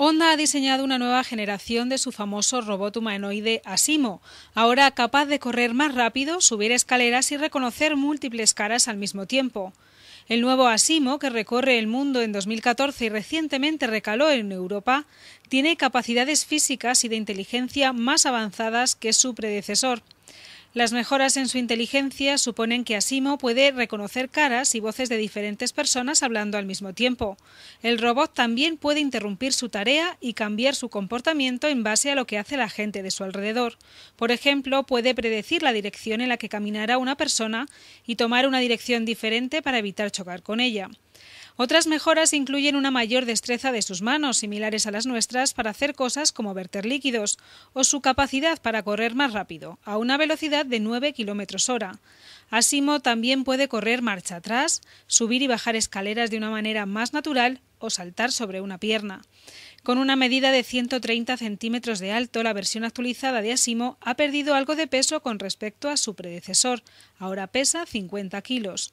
Honda ha diseñado una nueva generación de su famoso robot humanoide Asimo, ahora capaz de correr más rápido, subir escaleras y reconocer múltiples caras al mismo tiempo. El nuevo Asimo, que recorre el mundo en 2014 y recientemente recaló en Europa, tiene capacidades físicas y de inteligencia más avanzadas que su predecesor. Las mejoras en su inteligencia suponen que Asimo puede reconocer caras y voces de diferentes personas hablando al mismo tiempo. El robot también puede interrumpir su tarea y cambiar su comportamiento en base a lo que hace la gente de su alrededor. Por ejemplo, puede predecir la dirección en la que caminará una persona y tomar una dirección diferente para evitar chocar con ella. Otras mejoras incluyen una mayor destreza de sus manos, similares a las nuestras, para hacer cosas como verter líquidos, o su capacidad para correr más rápido, a una velocidad de 9 km hora. Asimo también puede correr marcha atrás, subir y bajar escaleras de una manera más natural o saltar sobre una pierna. Con una medida de 130 centímetros de alto, la versión actualizada de Asimo ha perdido algo de peso con respecto a su predecesor. Ahora pesa 50 kilos.